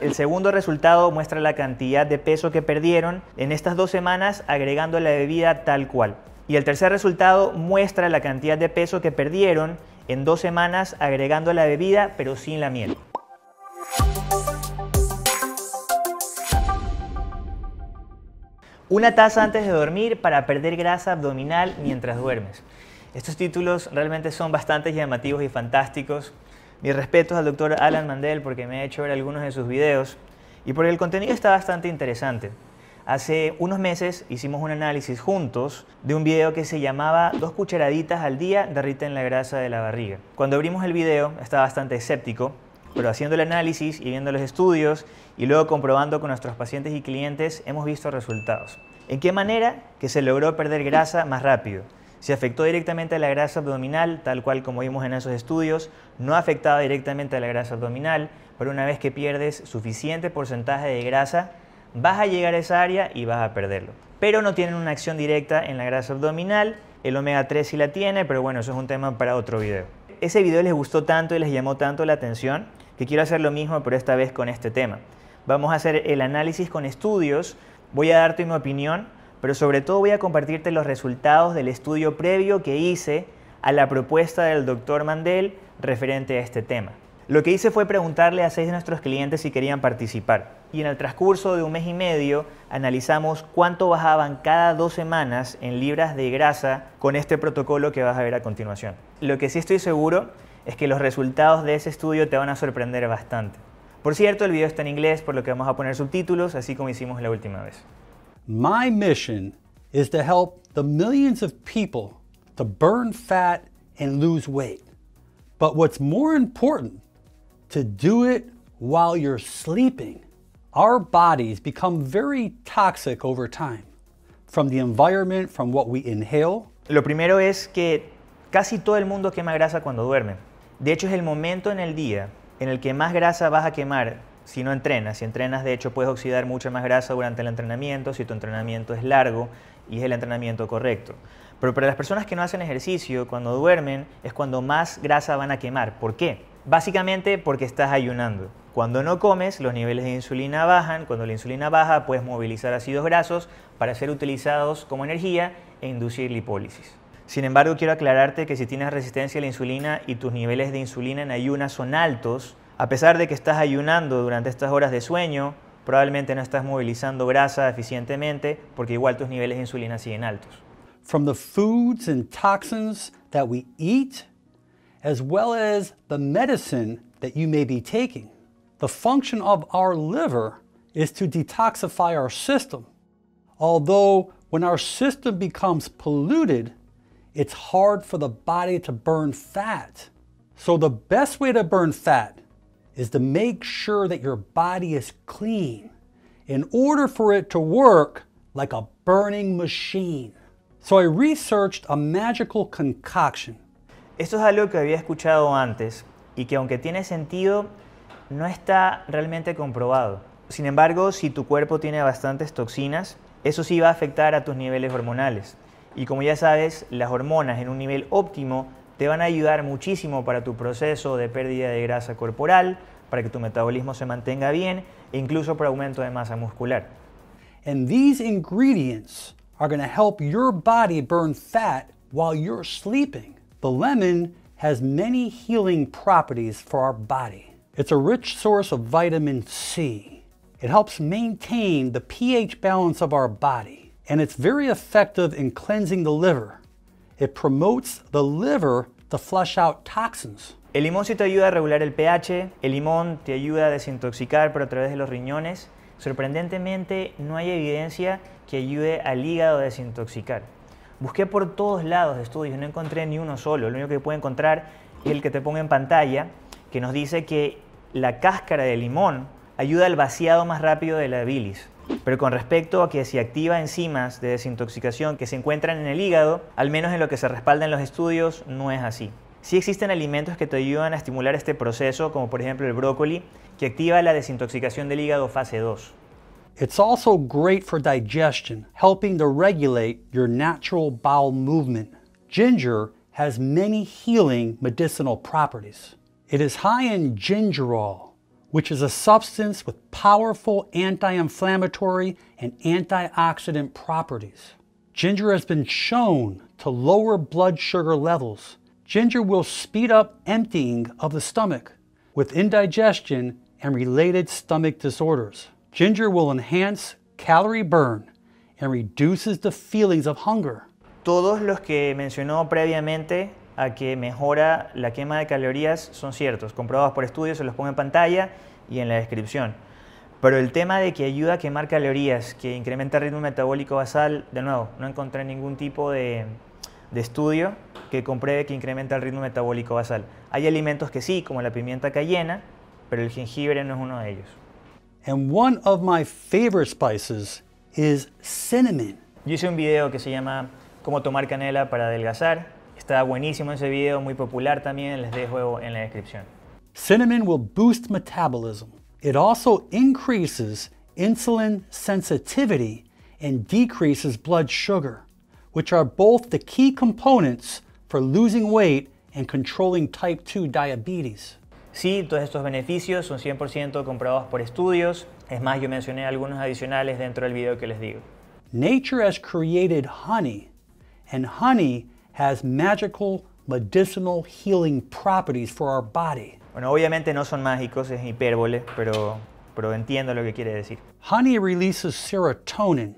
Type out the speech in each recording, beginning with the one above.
El segundo resultado muestra la cantidad de peso que perdieron en estas dos semanas agregando la bebida tal cual. Y el tercer resultado muestra la cantidad de peso que perdieron en dos semanas agregando la bebida pero sin la miel. Una taza antes de dormir para perder grasa abdominal mientras duermes. Estos títulos realmente son bastante llamativos y fantásticos. Mis respetos al doctor Alan Mandel porque me ha hecho ver algunos de sus videos y porque el contenido está bastante interesante. Hace unos meses hicimos un análisis juntos de un video que se llamaba Dos cucharaditas al día derriten la grasa de la barriga. Cuando abrimos el video estaba bastante escéptico, pero haciendo el análisis y viendo los estudios y luego comprobando con nuestros pacientes y clientes hemos visto resultados. ¿En qué manera? Que se logró perder grasa más rápido se afectó directamente a la grasa abdominal, tal cual como vimos en esos estudios, no afectaba directamente a la grasa abdominal, pero una vez que pierdes suficiente porcentaje de grasa, vas a llegar a esa área y vas a perderlo. Pero no tienen una acción directa en la grasa abdominal, el omega 3 sí la tiene, pero bueno, eso es un tema para otro video. Ese video les gustó tanto y les llamó tanto la atención que quiero hacer lo mismo, pero esta vez con este tema. Vamos a hacer el análisis con estudios, voy a darte mi opinión pero sobre todo voy a compartirte los resultados del estudio previo que hice a la propuesta del doctor Mandel referente a este tema. Lo que hice fue preguntarle a seis de nuestros clientes si querían participar. Y en el transcurso de un mes y medio analizamos cuánto bajaban cada dos semanas en libras de grasa con este protocolo que vas a ver a continuación. Lo que sí estoy seguro es que los resultados de ese estudio te van a sorprender bastante. Por cierto, el video está en inglés, por lo que vamos a poner subtítulos, así como hicimos la última vez. My mission is to help the millions of people to burn fat and lose weight. But what's more important, to do it while you're sleeping. Our bodies become very toxic over time, from the environment, from what we inhale. Lo primero es que casi todo el mundo quema grasa cuando duerme. De hecho, es el momento en el día en el que más grasa vas a quemar si no entrenas, si entrenas de hecho puedes oxidar mucha más grasa durante el entrenamiento, si tu entrenamiento es largo y es el entrenamiento correcto. Pero para las personas que no hacen ejercicio, cuando duermen es cuando más grasa van a quemar. ¿Por qué? Básicamente porque estás ayunando. Cuando no comes, los niveles de insulina bajan. Cuando la insulina baja, puedes movilizar ácidos grasos para ser utilizados como energía e inducir lipólisis. Sin embargo, quiero aclararte que si tienes resistencia a la insulina y tus niveles de insulina en ayunas son altos, A pesar de que estás ayunando durante estas horas de sueño, probablemente no estás movilizando grasa eficientemente porque igual tus niveles de insulina siguen altos. From the foods and toxins that we eat, as well as the medicine that you may be taking. The function of our liver is to detoxify our system. Although when our system becomes polluted, it's hard for the body to burn fat. So the best way to burn fat is to make sure that your body is clean in order for it to work like a burning machine. So I a magical Esto es algo que había escuchado antes y que aunque tiene sentido, no está realmente comprobado. Sin embargo, si tu cuerpo tiene bastantes toxinas, eso sí va a afectar a tus niveles hormonales. Y como ya sabes, las hormonas en un nivel óptimo te van a ayudar muchísimo para tu proceso de pérdida de grasa corporal, para que tu metabolismo se mantenga bien e incluso para aumento de masa muscular. And these ingredients are going to help your body burn fat while you're sleeping. The lemon has many healing properties for our body. It's a rich source of vitamin C. It helps maintain the pH balance of our body, and it's very effective in cleansing the liver promotes the liver El limón sí te ayuda a regular el pH, el limón te ayuda a desintoxicar pero a través de los riñones. Sorprendentemente no hay evidencia que ayude al hígado a desintoxicar. Busqué por todos lados de estudios, no encontré ni uno solo. Lo único que pude encontrar es el que te pongo en pantalla, que nos dice que la cáscara de limón ayuda al vaciado más rápido de la bilis. Pero con respecto a que si activa enzimas de desintoxicación que se encuentran en el hígado, al menos en lo que se respalda en los estudios, no es así. Sí existen alimentos que te ayudan a estimular este proceso, como por ejemplo el brócoli, que activa la desintoxicación del hígado fase 2. It's also great for digestion, helping to regulate your natural bowel movement. Ginger has many healing medicinal properties. It is high in gingerol, which is a substance with powerful anti-inflammatory and antioxidant properties. Ginger has been shown to lower blood sugar levels. Ginger will speed up emptying of the stomach with indigestion and related stomach disorders. Ginger will enhance calorie burn and reduces the feelings of hunger. Todos los que mencionó previamente a que mejora la quema de calorías son ciertos, comprobados por estudios, se los pongo en pantalla y en la descripción. Pero el tema de que ayuda a quemar calorías, que incrementa el ritmo metabólico basal, de nuevo, no encontré ningún tipo de, estudio que compruebe que incrementa el ritmo metabólico basal. Hay alimentos que sí, como la pimienta cayena, pero el jengibre no es uno de ellos. And one of my favorite spices is cinnamon. Yo hice un video que se llama Cómo tomar canela para adelgazar Está buenísimo ese video, muy popular también, les dejo en la descripción. Cinnamon will boost metabolism. It also increases insulin sensitivity and decreases blood sugar, which are both the key components for losing weight and controlling type 2 diabetes. Sí, todos estos beneficios son 100% comprobados por estudios. Es más, yo mencioné algunos adicionales dentro del video que les digo. Nature has created honey, and honey has magical medicinal healing properties for our body. Bueno, obviamente no son mágicos, es hipérbole, pero, pero entiendo lo que quiere decir. Honey releases serotonin,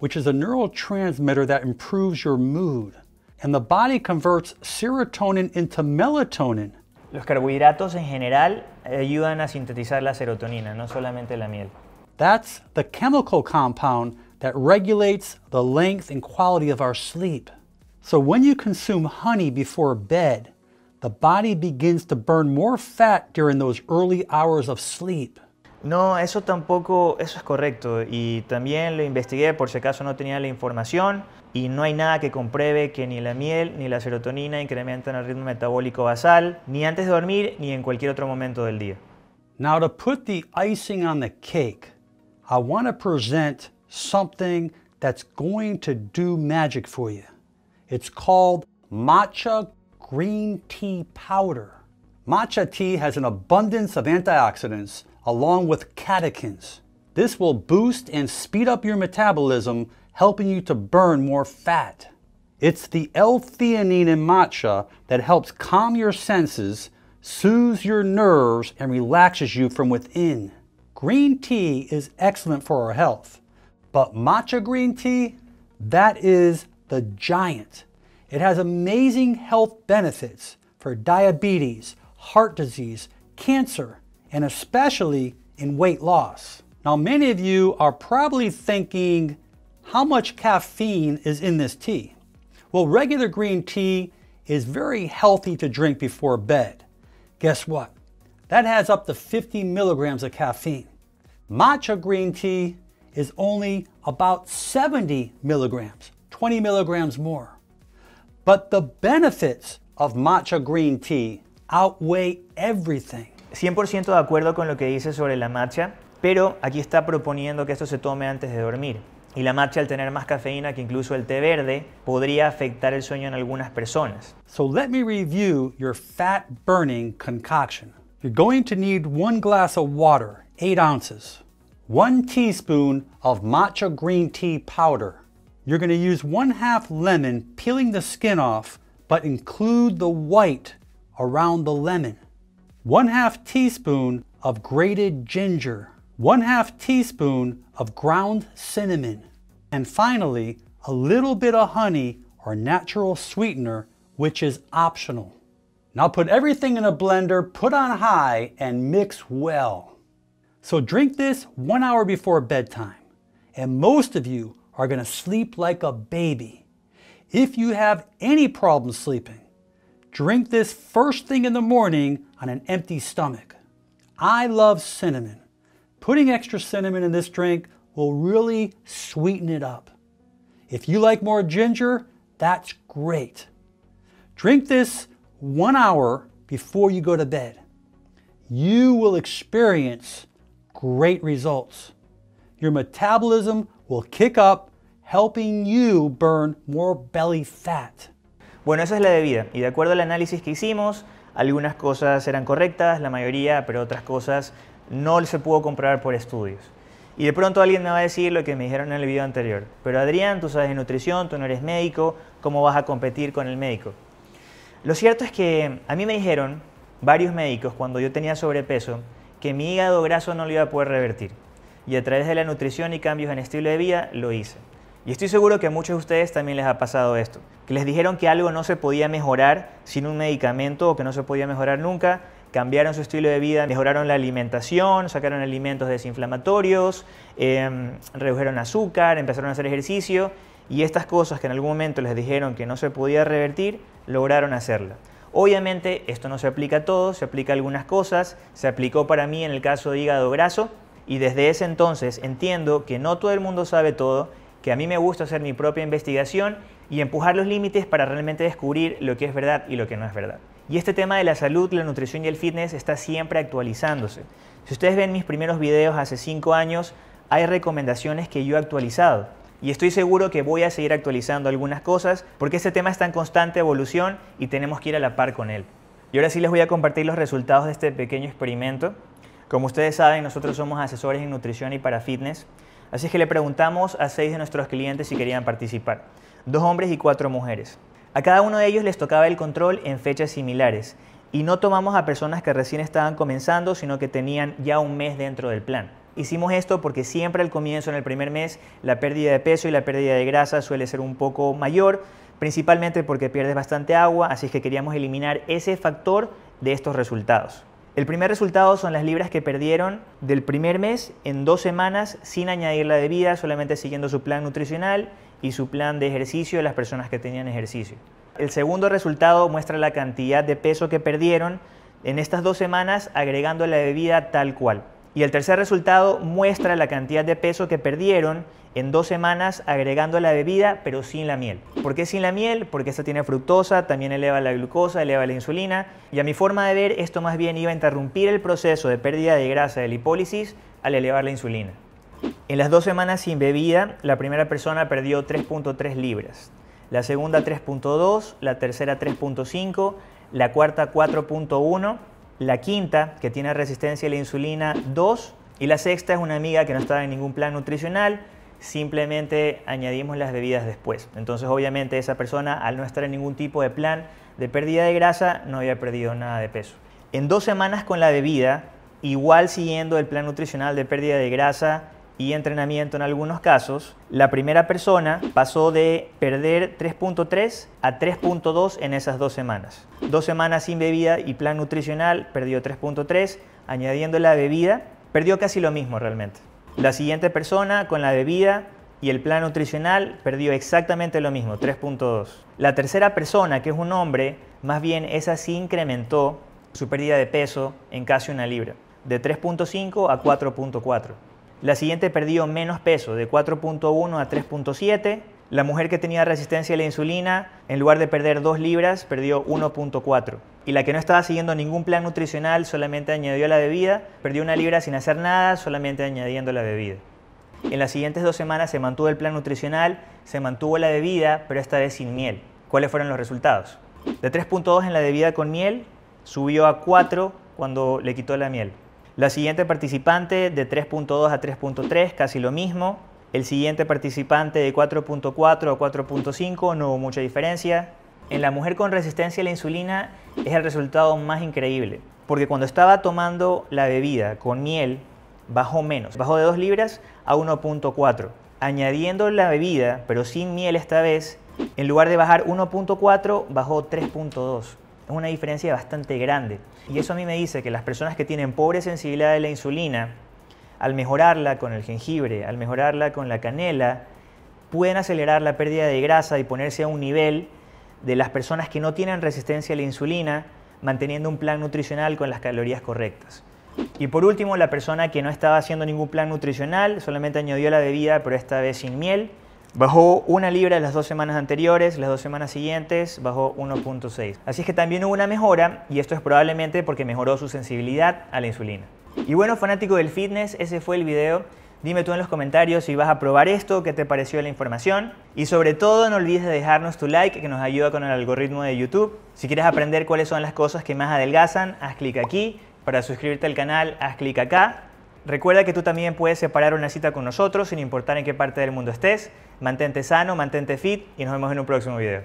which is a neurotransmitter that improves your mood. And the body converts serotonin into melatonin. Los carbohidratos en general ayudan a sintetizar la serotonina, no solamente la miel. That's the chemical compound that regulates the length and quality of our sleep. So when you consume honey before bed, the body begins to burn more fat during those early hours of sleep. No, eso tampoco, eso es correcto. Y también lo investigué por si acaso no tenía la información y no hay nada que compruebe que ni la miel ni la serotonina incrementan el ritmo metabólico basal, ni antes de dormir ni en cualquier otro momento del día. Now to put the icing on the cake, I want to present something that's going to do magic for you. It's called matcha green tea powder. Matcha tea has an abundance of antioxidants along with catechins. This will boost and speed up your metabolism, helping you to burn more fat. It's the L-theanine in matcha that helps calm your senses, soothes your nerves, and relaxes you from within. Green tea is excellent for our health, but matcha green tea, that is the giant. It has amazing health benefits for diabetes, heart disease, cancer, and especially in weight loss. Now, many of you are probably thinking, how much caffeine is in this tea? Well, regular green tea is very healthy to drink before bed. Guess what? That has up to 50 milligrams of caffeine. Matcha green tea is only about 70 milligrams. 20 milligrams more. But the benefits of matcha green tea outweigh everything. 100% de acuerdo con lo que dice sobre la matcha, pero aquí está proponiendo que esto se tome antes de dormir. Y la matcha al tener más cafeína que incluso el té verde podría afectar el sueño en algunas personas. So let me review your fat burning concoction. You're going to need one glass of water, 8 ounces, one teaspoon of matcha green tea powder, You're gonna use one half lemon, peeling the skin off, but include the white around the lemon. One half teaspoon of grated ginger. One half teaspoon of ground cinnamon. And finally, a little bit of honey or natural sweetener, which is optional. Now put everything in a blender, put on high, and mix well. So drink this one hour before bedtime. And most of you are going to sleep like a baby. If you have any problem sleeping, drink this first thing in the morning on an empty stomach. I love cinnamon. Putting extra cinnamon in this drink will really sweeten it up. If you like more ginger, that's great. Drink this one hour before you go to bed. You will experience great results. Your metabolism up, helping you burn more Bueno, esa es la debida. Y de acuerdo al análisis que hicimos, algunas cosas eran correctas, la mayoría, pero otras cosas no se pudo comprobar por estudios. Y de pronto alguien me va a decir lo que me dijeron en el video anterior. Pero Adrián, tú sabes de nutrición, tú no eres médico, ¿cómo vas a competir con el médico? Lo cierto es que a mí me dijeron varios médicos cuando yo tenía sobrepeso que mi hígado graso no lo iba a poder revertir y a través de la nutrición y cambios en estilo de vida lo hice. Y estoy seguro que a muchos de ustedes también les ha pasado esto, que les dijeron que algo no se podía mejorar sin un medicamento o que no se podía mejorar nunca, cambiaron su estilo de vida, mejoraron la alimentación, sacaron alimentos desinflamatorios, em, redujeron azúcar, empezaron a hacer ejercicio y estas cosas que en algún momento les dijeron que no se podía revertir, lograron hacerla. Obviamente esto no se aplica a todos, se aplica a algunas cosas, se aplicó para mí en el caso de hígado graso, y desde ese entonces entiendo que no todo el mundo sabe todo, que a mí me gusta hacer mi propia investigación y empujar los límites para realmente descubrir lo que es verdad y lo que no es verdad. Y este tema de la salud, la nutrición y el fitness está siempre actualizándose. Si ustedes ven mis primeros videos hace 5 años, hay recomendaciones que yo he actualizado. Y estoy seguro que voy a seguir actualizando algunas cosas porque este tema está en constante evolución y tenemos que ir a la par con él. Y ahora sí les voy a compartir los resultados de este pequeño experimento. Como ustedes saben, nosotros somos asesores en nutrición y para fitness, así es que le preguntamos a seis de nuestros clientes si querían participar, dos hombres y cuatro mujeres. A cada uno de ellos les tocaba el control en fechas similares y no tomamos a personas que recién estaban comenzando, sino que tenían ya un mes dentro del plan. Hicimos esto porque siempre al comienzo, en el primer mes, la pérdida de peso y la pérdida de grasa suele ser un poco mayor, principalmente porque pierdes bastante agua, así que queríamos eliminar ese factor de estos resultados. El primer resultado son las libras que perdieron del primer mes en dos semanas sin añadir la bebida, solamente siguiendo su plan nutricional y su plan de ejercicio de las personas que tenían ejercicio. El segundo resultado muestra la cantidad de peso que perdieron en estas dos semanas agregando la bebida tal cual. Y el tercer resultado muestra la cantidad de peso que perdieron en dos semanas agregando la bebida pero sin la miel. ¿Por qué sin la miel? Porque esta tiene fructosa, también eleva la glucosa, eleva la insulina y a mi forma de ver esto más bien iba a interrumpir el proceso de pérdida de grasa de lipólisis al elevar la insulina. En las dos semanas sin bebida, la primera persona perdió 3.3 libras, la segunda 3.2, la tercera 3.5, la cuarta 4.1 la quinta, que tiene resistencia a la insulina 2. Y la sexta es una amiga que no estaba en ningún plan nutricional, simplemente añadimos las bebidas después. Entonces, obviamente, esa persona, al no estar en ningún tipo de plan de pérdida de grasa, no había perdido nada de peso. En dos semanas con la bebida, igual siguiendo el plan nutricional de pérdida de grasa, y entrenamiento en algunos casos, la primera persona pasó de perder 3.3 a 3.2 en esas dos semanas. Dos semanas sin bebida y plan nutricional perdió 3.3, añadiendo la bebida, perdió casi lo mismo realmente. La siguiente persona con la bebida y el plan nutricional perdió exactamente lo mismo, 3.2. La tercera persona, que es un hombre, más bien esa sí incrementó su pérdida de peso en casi una libra, de 3.5 a 4.4. La siguiente perdió menos peso, de 4.1 a 3.7. La mujer que tenía resistencia a la insulina, en lugar de perder 2 libras, perdió 1.4. Y la que no estaba siguiendo ningún plan nutricional, solamente añadió la bebida, perdió una libra sin hacer nada, solamente añadiendo la bebida. En las siguientes dos semanas se mantuvo el plan nutricional, se mantuvo la bebida, pero esta vez sin miel. ¿Cuáles fueron los resultados? De 3.2 en la bebida con miel, subió a 4 cuando le quitó la miel. La siguiente participante de 3.2 a 3.3, casi lo mismo. El siguiente participante de 4.4 a 4.5, no hubo mucha diferencia. En la mujer con resistencia a la insulina es el resultado más increíble, porque cuando estaba tomando la bebida con miel, bajó menos, bajó de 2 libras a 1.4. Añadiendo la bebida, pero sin miel esta vez, en lugar de bajar 1.4, bajó 3.2. Es una diferencia bastante grande. Y eso a mí me dice que las personas que tienen pobre sensibilidad de la insulina, al mejorarla con el jengibre, al mejorarla con la canela, pueden acelerar la pérdida de grasa y ponerse a un nivel de las personas que no tienen resistencia a la insulina, manteniendo un plan nutricional con las calorías correctas. Y por último, la persona que no estaba haciendo ningún plan nutricional, solamente añadió la bebida, pero esta vez sin miel, Bajó una libra las dos semanas anteriores, las dos semanas siguientes bajó 1.6. Así es que también hubo una mejora y esto es probablemente porque mejoró su sensibilidad a la insulina. Y bueno, fanático del fitness, ese fue el video. Dime tú en los comentarios si vas a probar esto, qué te pareció la información. Y sobre todo no olvides de dejarnos tu like que nos ayuda con el algoritmo de YouTube. Si quieres aprender cuáles son las cosas que más adelgazan, haz clic aquí. Para suscribirte al canal, haz clic acá. Recuerda que tú también puedes separar una cita con nosotros sin importar en qué parte del mundo estés. Mantente sano, mantente fit y nos vemos en un próximo video.